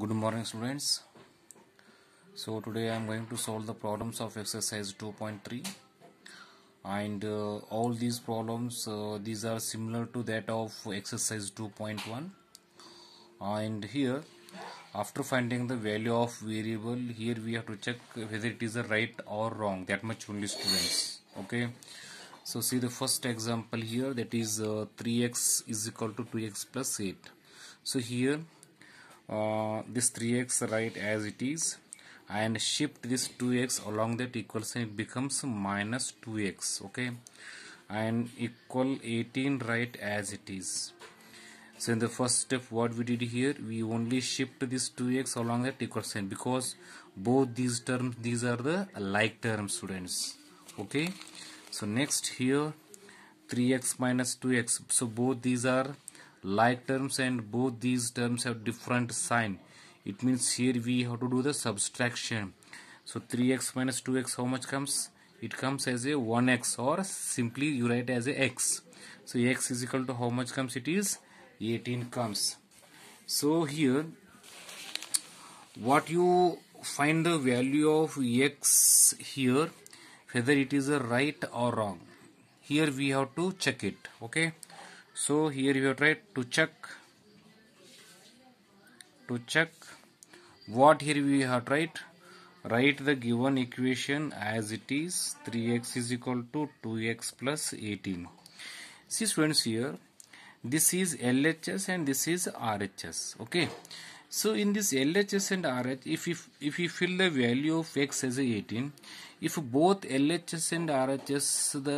good morning students so today I am going to solve the problems of exercise 2.3 and uh, all these problems uh, these are similar to that of exercise 2.1 and here after finding the value of variable here we have to check whether it is a right or wrong that much only students okay so see the first example here that is uh, 3x is equal to 2x plus 8 so here uh, this 3x right as it is and shift this 2x along that equals sign it becomes minus 2x okay and equal 18 right as it is so in the first step what we did here we only shift this 2x along that equal sign because both these terms these are the like terms students okay so next here 3x minus 2x so both these are like terms and both these terms have different sign it means here we have to do the subtraction so 3x minus 2x how much comes it comes as a 1x or simply you write as a x so x is equal to how much comes it is 18 comes so here what you find the value of x here whether it is a right or wrong here we have to check it okay so here you try to check to check what here we have tried write the given equation as it is 3x is equal to 2x plus 18 see once here this is LHS and this is RHS okay so in this LHS and RH if if if we fill the value of x as a 18 if both LHS and RHS the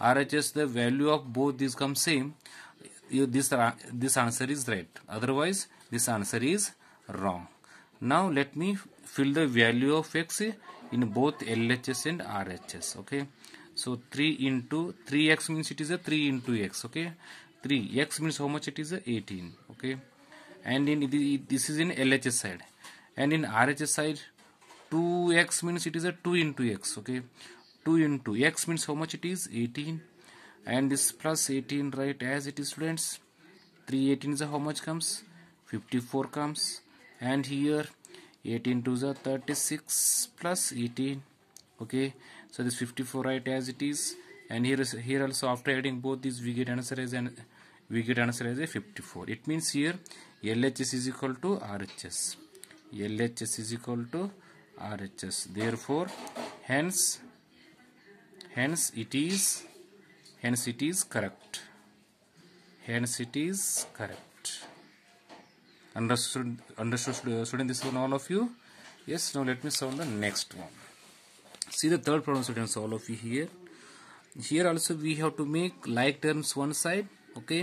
RHS the value of both these come same you, this this answer is right otherwise this answer is wrong now let me fill the value of x in both LHS and RHS okay so 3 into 3x means it is a 3 into x okay 3x means how much it is a 18 okay and in this is in LHS side and in RHS side 2x means it is a 2 into x okay 2 into x means how much it is 18 and this plus 18 right as it is students 318 is how much comes 54 comes and here 18 to the 36 plus 18 okay so this 54 right as it is and here is here also after adding both these we get answer as and we get answer as a 54 it means here LHS is equal to RHS LHS is equal to RHS therefore hence hence it is hence it is correct hence it is correct understood understood uh, student this one all of you yes now let me solve the next one see the third problem students all of you here here also we have to make like terms one side okay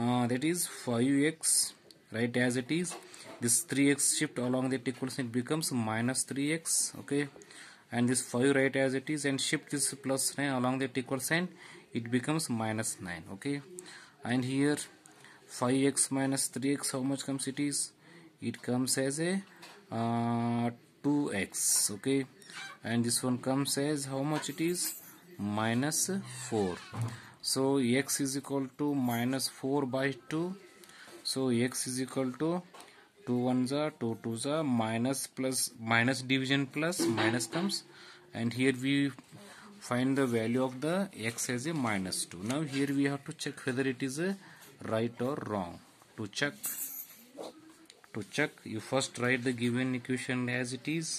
uh, that is 5x right as it is this 3x shift along that equation it becomes minus 3x okay and this 5 right as it is and shift this plus 9 along that equal sign it becomes minus 9 okay and here 5x minus 3x how much comes it is it comes as a uh, 2x okay and this one comes as how much it is minus 4 so x is equal to minus 4 by 2 so x is equal to 2 ones are 2 twos are minus plus minus division plus minus comes and here we find the value of the x as a minus 2 now here we have to check whether it is a right or wrong to check to check you first write the given equation as it is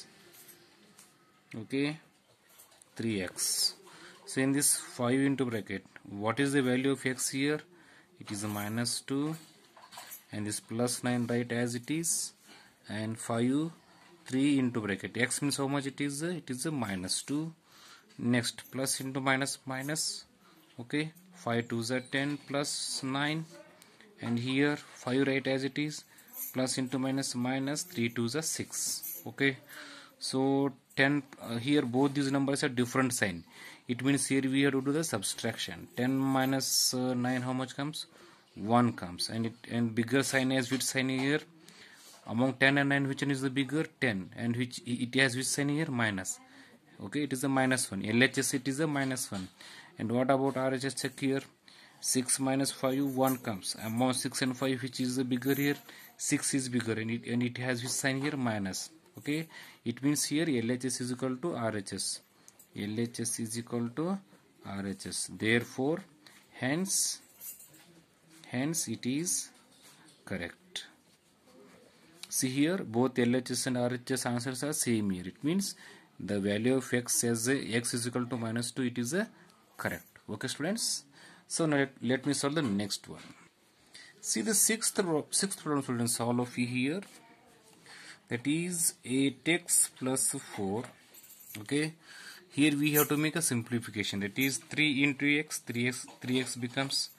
okay 3x so in this 5 into bracket what is the value of x here it is a minus 2 and this plus 9 right as it is and 5 3 into bracket x means how much it is it is a minus 2 next plus into minus minus okay 5 2s are 10 plus 9 and here 5 right as it is plus into minus minus 3 2s are 6 okay so 10 uh, here both these numbers are different sign it means here we have to do the subtraction 10 minus, uh, 9 how much comes 1 comes and it and bigger sign has which sign here among 10 and 9 which one is the bigger 10 and which it has which sign here minus okay it is a minus 1 LHS it is a minus 1 and what about RHS check here 6 minus 5 1 comes among 6 and 5 which is the bigger here 6 is bigger and it, and it has which sign here minus okay it means here LHS is equal to RHS LHS is equal to RHS therefore hence Hence it is correct. See here both LHS and RHS answers are same here. It means the value of x as x is equal to minus 2 it is a correct. Okay students. So now let, me solve the next one. See the sixth, sixth problem students solve of here. That is 8x plus 4. Okay. Here we have to make a simplification. That is 3 into x. 3x, 3x becomes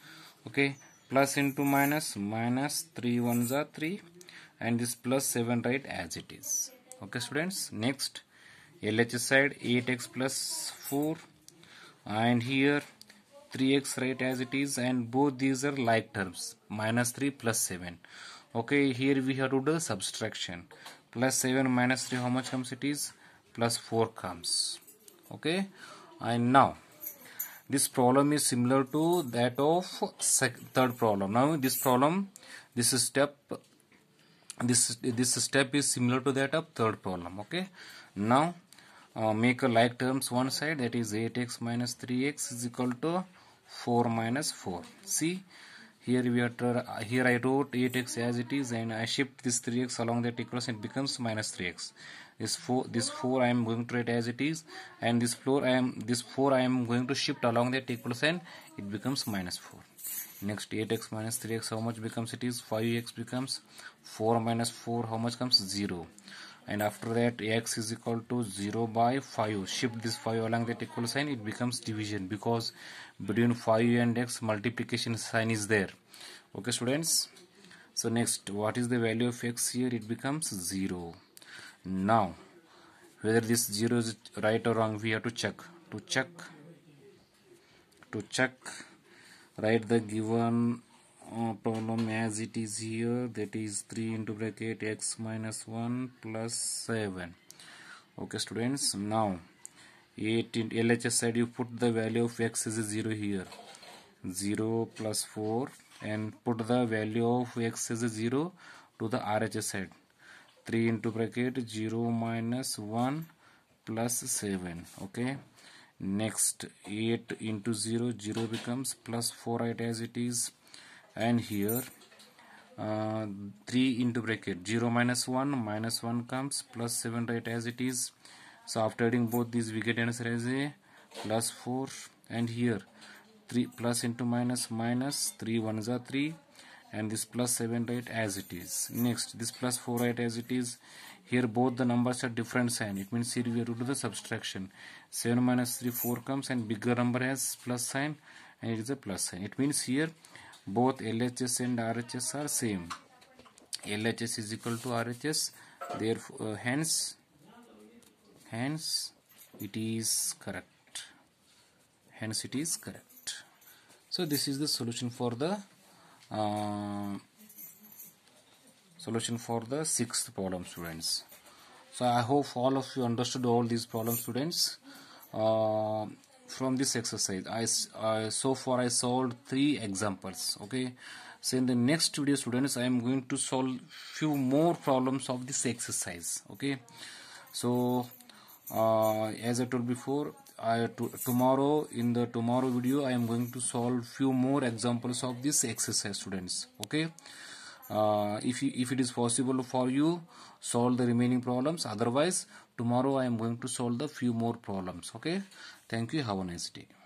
okay plus into minus minus 3 ones are 3 and this plus 7 right as it is okay students next LHS side 8x plus 4 and here 3x right as it is and both these are like terms minus 3 plus 7 okay here we have to do subtraction plus 7 minus 3 how much comes it is plus 4 comes okay and now this problem is similar to that of third problem now this problem this step this this step is similar to that of third problem okay now uh, make a like terms one side that is 8x minus 3x is equal to 4 minus 4 see here we are here I wrote 8x as it is and I shift this 3x along that equation it becomes minus 3x is four this four i am going to write as it is and this floor i am this four i am going to shift along the take plus and it becomes minus 4 next 8x minus 3x how much becomes it is 5x becomes 4 minus 4 how much comes 0 and after that x is equal to 0 by 5 shift this 5 along that equal sign it becomes division because between 5 and x multiplication sign is there okay students so next what is the value of x here it becomes 0 now whether this 0 is right or wrong we have to check to check to check write the given uh, problem as it is here that is 3 into bracket x minus 1 plus 7 okay students now 8 in LHS side you put the value of x is 0 here 0 plus 4 and put the value of x is 0 to the RHS side 3 into bracket 0 minus 1 plus 7 okay next 8 into 0 0 becomes plus 4 right as it is and here uh, 3 into bracket 0 minus 1 minus 1 comes plus 7 right as it is so after adding both these we get answer as a plus 4 and here 3 plus into minus minus 3 1 is a 3 and this plus 7 right as it is next this plus 4 right as it is here both the numbers are different sign it means here we are to do the subtraction 7 minus 3 4 comes and bigger number has plus sign and it is a plus sign it means here both LHS and RHS are same LHS is equal to RHS therefore uh, hence hence it is correct hence it is correct so this is the solution for the uh, solution for the sixth problem students so i hope all of you understood all these problem students uh, from this exercise i so far i solved three examples okay so in the next video students i am going to solve few more problems of this exercise okay so uh, as i told before I, to, tomorrow in the tomorrow video I am going to solve few more examples of this exercise students okay uh, if, if it is possible for you solve the remaining problems otherwise tomorrow I am going to solve the few more problems okay thank you have a nice day